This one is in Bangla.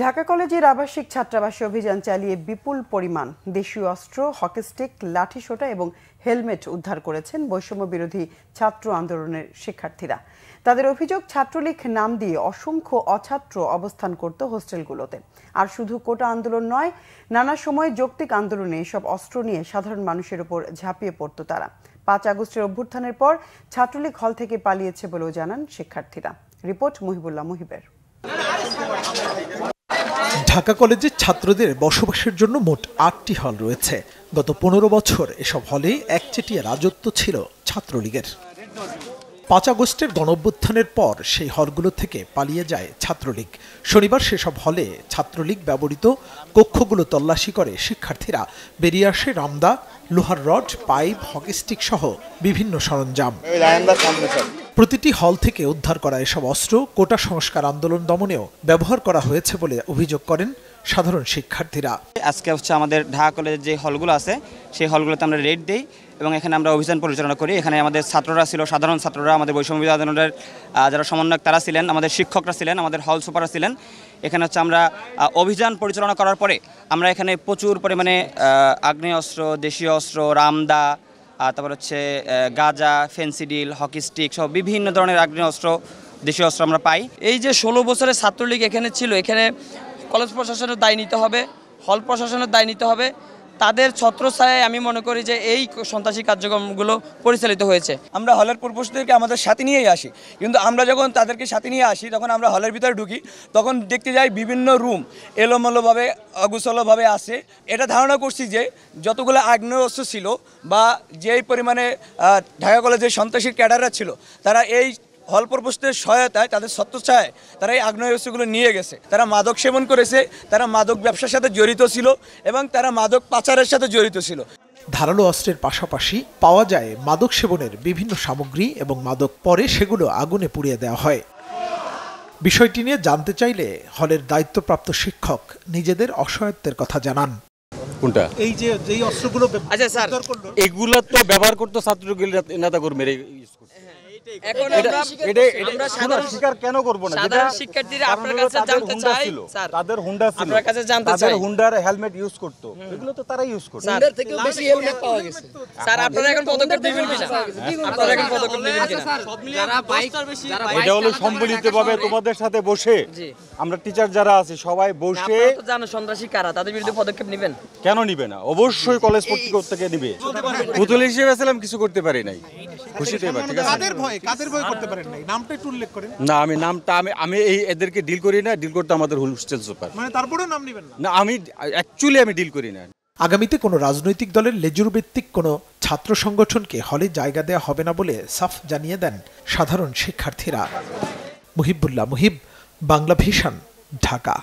ঢাকা কলেজের আবাসিক ছাত্রাবাসী অভিযান চালিয়ে বিপুল পরিমাণ দেশীয় অস্ত্র হকিস্টিক লাঠিসোটা এবং হেলমেট উদ্ধার করেছেন বৈষম্য বিরোধী ছাত্র আন্দোলনের শিক্ষার্থীরা তাদের অভিযোগ ছাত্রলীগ নাম দিয়ে অসংখ্য অছাত্র অবস্থান করত হোস্টেলগুলোতে আর শুধু কোটা আন্দোলন নয় নানা সময় যৌক্তিক আন্দোলনে এসব অস্ত্র নিয়ে সাধারণ মানুষের উপর ঝাঁপিয়ে পড়ত তারা পাঁচ আগস্টের অভ্যুত্থানের পর ছাত্রলীগ হল থেকে পালিয়েছে বলেও জানান শিক্ষার্থীরা রিপোর্ট মহিবুল্লাহ মহিবের ঢাকা কলেজে ছাত্রদের বসবাসের জন্য মোট আটটি হল রয়েছে গত পনেরো বছর এসব হলে একচেটিয়া রাজত্ব ছিল ছাত্রলীগের পাঁচ আগস্টের গণঅভ্যুত্থানের পর সেই হলগুলো থেকে পালিয়ে যায় ছাত্রলীগ শনিবার সেসব হলে ছাত্রলীগ ব্যবহৃত কক্ষগুলো তল্লাশি করে শিক্ষার্থীরা বেরিয়ে আসে রামদা লোহার রড পাইপ হকি স্টিক সহ বিভিন্ন সরঞ্জাম প্রতিটি হল থেকে উদ্ধার করা এসব অস্ত্র কোটা সংস্কার আন্দোলন দমনেও ব্যবহার করা হয়েছে বলে অভিযোগ করেন সাধারণ শিক্ষার্থীরা আজকে হচ্ছে আমাদের ঢাকা কলেজের যে হলগুলো আছে সেই হলগুলোতে আমরা রেড দিই এবং এখানে আমরা অভিযান পরিচালনা করি এখানে আমাদের ছাত্ররা ছিল সাধারণ ছাত্ররা আমাদের বৈষম্য আন্দোলনের যারা সমন্বয়ক তারা ছিলেন আমাদের শিক্ষকরা ছিলেন আমাদের হল সুপাররা ছিলেন এখানে হচ্ছে আমরা অভিযান পরিচালনা করার পরে আমরা এখানে প্রচুর পরিমাণে আগ্নেয় অস্ত্র দেশীয় অস্ত্র রামদা তারপর হচ্ছে গাজা ফেন্সিডিল হকি স্টিক সব বিভিন্ন ধরনের অস্ত্র দেশীয় অস্ত্র আমরা পাই এই যে ষোলো বছরের ছাত্রলীগ এখানে ছিল এখানে কলেজ প্রশাসনের দায় নিতে হবে হল প্রশাসনের দায় নিতে হবে তাদের ছত্রছায়ায় আমি মনে করি যে এই সন্ত্রাসী কার্যক্রমগুলো পরিচালিত হয়েছে আমরা হলের পূর্বশদেরকে আমাদের সাথে নিয়েই আসি কিন্তু আমরা যখন তাদেরকে সাথে নিয়ে আসি তখন আমরা হলের ভিতরে ঢুকি তখন দেখতে যাই বিভিন্ন রুম এলোমেলোভাবে অগুচলভাবে আছে এটা ধারণা করছি যে যতগুলো আগ্নেয়স্ত ছিল বা যেই পরিমাণে ঢাকা কলেজের সন্ত্রাসী ক্যাডাররা ছিল তারা এই হল প্রপোস্টের সহায়তায় তাদের ছত্রছায় তারা এই আগ্নেয়গুলো নিয়ে গেছে তারা মাদক সেবন করেছে তারা মাদক ব্যবসার সাথে জড়িত ছিল এবং তারা মাদক পাচারের সাথে জড়িত ছিল ধারালো অস্ত্রের পাশাপাশি পাওয়া যায় মাদক সেবনের বিভিন্ন সামগ্রী এবং মাদক পরে সেগুলো আগুনে পুড়িয়ে দেওয়া হয় বিষয়টি নিয়ে জানতে চাইলে হলের দায়িত্বপ্রাপ্ত শিক্ষক নিজেদের অসহায়ত্বের কথা জানান কোনটা এই যে যেই অস্ত্রগুলো আচ্ছা, এগুলো তো ব্যবহার করতো ছাত্রগুলো নেতাকর্মীর তোমাদের সাথে বসে আমরা টিচার যারা আছে সবাই বসে জানো সন্ত্রাসী কারা তাদের বিরুদ্ধে পদক্ষেপ নিবেন কেন নিবে না অবশ্যই কলেজ কর্তৃপক্ষ থেকে নিবে পুতুল হিসেবে কিছু করতে পারি নাই আচ্ছা, ঠিক আছে কাদের ভয় কাদের ভয় করতে পারেন নাই নামটা একটু উল্লেখ করেন না আমি নামটা আমি আমি এই এদেরকে ডিল করি না ডিল করতে আমাদের সুপার মানে তারপরেও নাম নেবেন না না আমি অ্যাকচুয়ালি আমি ডিল করি না আগামীতে কোনো রাজনৈতিক দলের লেজুর ভিত্তিক কোনো ছাত্র সংগঠনকে হলে জায়গা দেওয়া হবে না বলে সাফ জানিয়ে দেন সাধারণ শিক্ষার্থীরা মুহিবুল্লাহ মুহিব বাংলা ভিশন ঢাকা